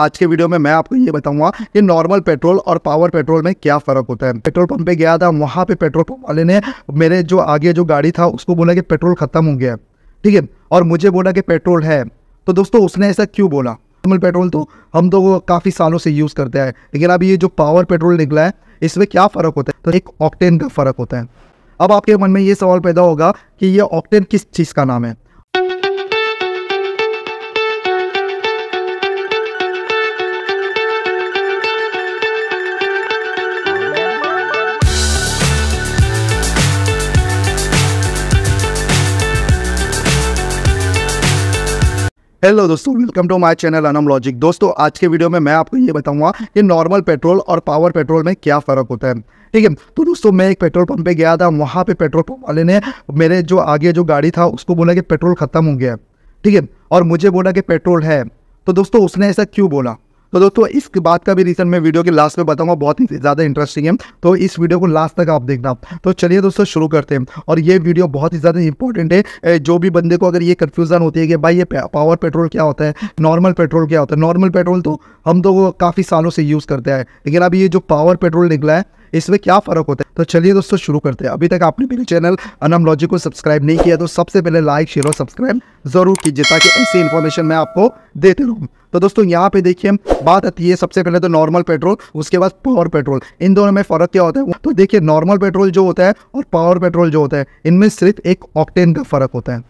आज के वीडियो में मैं आपको ये बताऊंगा कि नॉर्मल पेट्रोल और पावर पेट्रोल में क्या फ़र्क होता है पेट्रोल पंप पे गया था वहां पे पेट्रोल पंप वाले ने मेरे जो आगे जो गाड़ी था उसको बोला कि पेट्रोल ख़त्म हो गया ठीक है और मुझे बोला कि पेट्रोल है तो दोस्तों उसने ऐसा क्यों बोला नॉर्मल पेट्रोल तो हम तो काफ़ी सालों से यूज़ करते हैं लेकिन अब ये जो पावर पेट्रोल निकला है इसमें क्या फ़र्क होता है तो एक ऑक्टेन का फ़र्क होता है अब आपके मन में ये सवाल पैदा होगा कि ये ऑक्टेन किस चीज़ का नाम है हेलो दोस्तों welcome to my channel Anam logic दोस्तों आज के वीडियो में मैं आपको ये बताऊंगा कि नॉर्मल पेट्रोल और पावर पेट्रोल में क्या फ़र्क होता है ठीक है तो दोस्तों मैं एक पेट्रोल पंप पे गया था वहाँ पे पेट्रोल पंप वाले ने मेरे जो आगे जो गाड़ी था उसको बोला कि पेट्रोल ख़त्म हो गया ठीक है और मुझे बोला कि पेट्रोल है तो दोस्तों उसने ऐसा क्यों बोला तो दोस्तों इस बात का भी रीज़न मैं वीडियो के लास्ट में बताऊँगा बहुत ही ज़्यादा इंटरेस्टिंग है तो इस वीडियो को लास्ट तक आप देखना तो चलिए दोस्तों शुरू करते हैं और ये वीडियो बहुत ही ज़्यादा इंपॉर्टेंट है जो भी बंदे को अगर ये कन्फ्यूज़न होती है कि भाई ये पावर पेट्रोल क्या होता है नॉर्मल पेट्रोल क्या होता है नॉर्मल पेट्रोल तो हम तो काफ़ी सालों से यूज़ करते हैं लेकिन अब ये जो पावर पेट्रोल निकला है इसमें क्या फ़र्क होता है तो चलिए दोस्तों शुरू करते हैं अभी तक आपने मेरे चैनल अनम लॉजिक को सब्सक्राइब नहीं किया तो सबसे पहले लाइक शेयर और सब्सक्राइब ज़रूर कीजिए ताकि ऐसी इन्फॉर्मेशन मैं आपको देते रहूँ तो दोस्तों यहाँ पे देखिए बात आती है सबसे पहले तो नॉर्मल पेट्रोल उसके बाद पावर पेट्रोल इन दोनों में फ़र्क क्या होता है तो देखिए नॉर्मल पेट्रोल जो होता है और पावर पेट्रोल जो होता है इनमें सिर्फ एक ऑक्टेन का फ़र्क होता है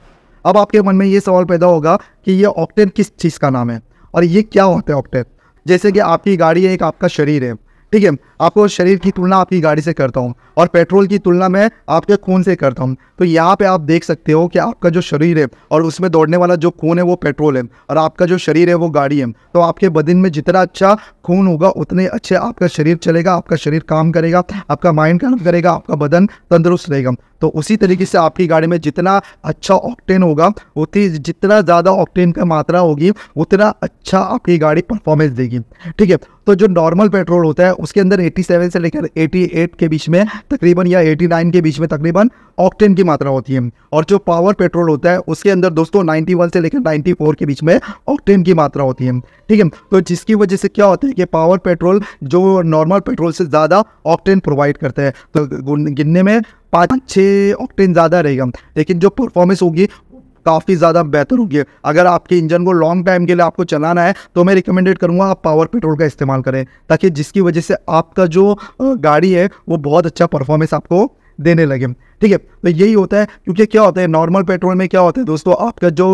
अब आपके मन में ये सवाल पैदा होगा कि ये ऑक्टेन किस चीज़ का नाम है और ये क्या होता है ऑक्टेन जैसे कि आपकी गाड़ी है एक आपका शरीर है ठीक है आपको शरीर की तुलना आपकी गाड़ी से करता हूँ और पेट्रोल की तुलना मैं आपके खून से करता हूँ तो यहाँ पे आप देख सकते हो कि आपका जो शरीर है और उसमें दौड़ने वाला जो खून है वो पेट्रोल है और आपका जो शरीर है वो गाड़ी है तो आपके बदन में जितना अच्छा खून होगा उतने अच्छे आपका शरीर चलेगा आपका शरीर काम करेगा आपका माइंड काम करेगा आपका बदन तंदुरुस्त रहेगा तो उसी तरीके से आपकी गाड़ी में जितना अच्छा ऑक्टेन होगा उतनी जितना ज़्यादा ऑक्टेन का मात्रा होगी उतना अच्छा आपकी गाड़ी परफॉर्मेंस देगी ठीक है तो जो नॉर्मल पेट्रोल होता है उसके अंदर 87 से लेकर 88 के बीच में तकरीबन या 89 के बीच में तकरीबन ऑक्टेन की मात्रा होती है और जो पावर पेट्रोल होता है उसके अंदर दोस्तों 91 से लेकर 94 के बीच में ऑक्टेन की मात्रा होती है ठीक है तो जिसकी वजह से क्या होता है कि पावर पेट्रोल जो नॉर्मल पेट्रोल से ज़्यादा ऑक्टेन प्रोवाइड करता है तो गिनने में पाँच छः ऑक्टेन ज़्यादा रहेगा लेकिन जो परफॉर्मेंस होगी काफ़ी ज़्यादा बेहतर होगी अगर आपके इंजन को लॉन्ग टाइम के लिए आपको चलाना है तो मैं रिकमेंडेड करूँगा आप पावर पेट्रोल का इस्तेमाल करें ताकि जिसकी वजह से आपका जो गाड़ी है वो बहुत अच्छा परफॉर्मेंस आपको देने लगे ठीक है तो यही होता है क्योंकि क्या होता है नॉर्मल पेट्रोल में क्या होता है दोस्तों आपका जो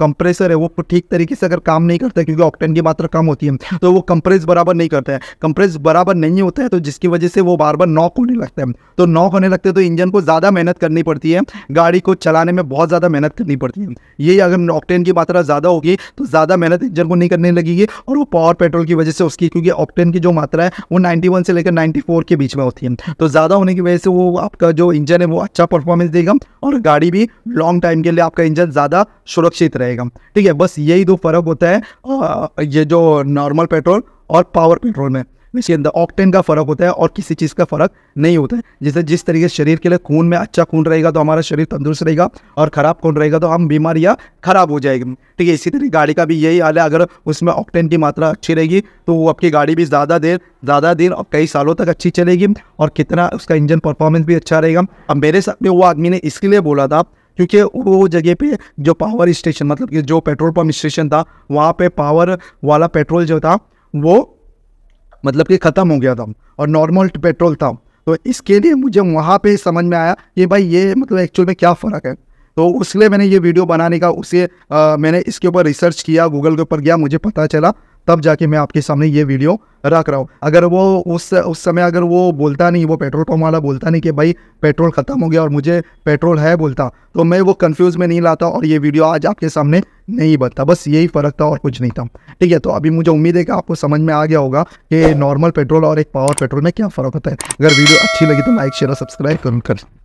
कंप्रेसर है वो ठीक तरीके से अगर काम नहीं करता है क्योंकि ऑक्टेन की मात्रा कम होती है तो वो कंप्रेस बराबर नहीं करता है कंप्रेस बराबर नहीं होता है तो जिसकी वजह से वो बार बार नॉक होने लगता है तो नॉक होने लगता है तो इंजन को ज़्यादा मेहनत करनी पड़ती है गाड़ी को चलाने में बहुत ज़्यादा मेहनत करनी पड़ती है यही अगर ऑक्टेन की मात्रा ज़्यादा होगी तो ज़्यादा मेहनत इंजन को नहीं करने लगेगी और वो पावर पेट्रोल की वजह से उसकी क्योंकि ऑक्टेन की जो मात्रा है वो नाइन्टी से लेकर नाइन्टी के बीच में होती है तो ज़्यादा होने की वजह से वो आपका जो इंजन है वो अच्छा परफॉर्मेंस देगा और गाड़ी भी लॉन्ग टाइम के लिए आपका इंजन ज़्यादा सुरक्षित रहेगा ठीक है बस यही दो फर्क होता है ये जो नॉर्मल पेट्रोल और पावर पेट्रोल में इसके अंदर ऑक्टेन का फ़र्क होता है और किसी चीज़ का फ़र्क नहीं होता है जैसे जिस तरीके से शरीर के लिए खून में अच्छा खून रहेगा तो हमारा शरीर तंदुरुस्त रहेगा और ख़राब खून रहेगा तो हम बीमारियाँ ख़राब हो जाएगी ठीक है इसी तरह गाड़ी का भी यही हाल है अगर उसमें ऑक्टेन की मात्रा अच्छी रहेगी तो वो आपकी गाड़ी भी ज़्यादा देर ज़्यादा दिन और कई सालों तक अच्छी चलेगी और कितना उसका इंजन परफॉर्मेंस भी अच्छा रहेगा अब मेरे साथ में वो आदमी ने इसके लिए बोला था क्योंकि वो जगह पे जो पावर स्टेशन मतलब कि जो पेट्रोल पंप स्टेशन था वहाँ पे पावर वाला पेट्रोल जो था वो मतलब कि ख़त्म हो गया था और नॉर्मल पेट्रोल था तो इसके लिए मुझे वहाँ पे समझ में आया कि भाई ये मतलब एक्चुअल में क्या फ़र्क है तो उसलिए मैंने ये वीडियो बनाने का उसे आ, मैंने इसके ऊपर रिसर्च किया गूगल के ऊपर गया मुझे पता चला तब जाके मैं आपके सामने ये वीडियो रख रहा हूँ अगर वो उस उस समय अगर वो बोलता नहीं वो पेट्रोल पम्प वाला बोलता नहीं कि भाई पेट्रोल ख़त्म हो गया और मुझे पेट्रोल है बोलता तो मैं वो कन्फ्यूज़ में नहीं लाता और ये वीडियो आज आपके सामने नहीं बनता बस यही फ़र्क था और कुछ नहीं था ठीक है तो अभी मुझे उम्मीद है कि आपको समझ में आ गया होगा कि नॉर्मल पेट्रोल और एक पावर पेट्रोल में क्या फ़र्क होता है अगर वीडियो अच्छी लगी तो लाइक शेयर और सब्सक्राइब कर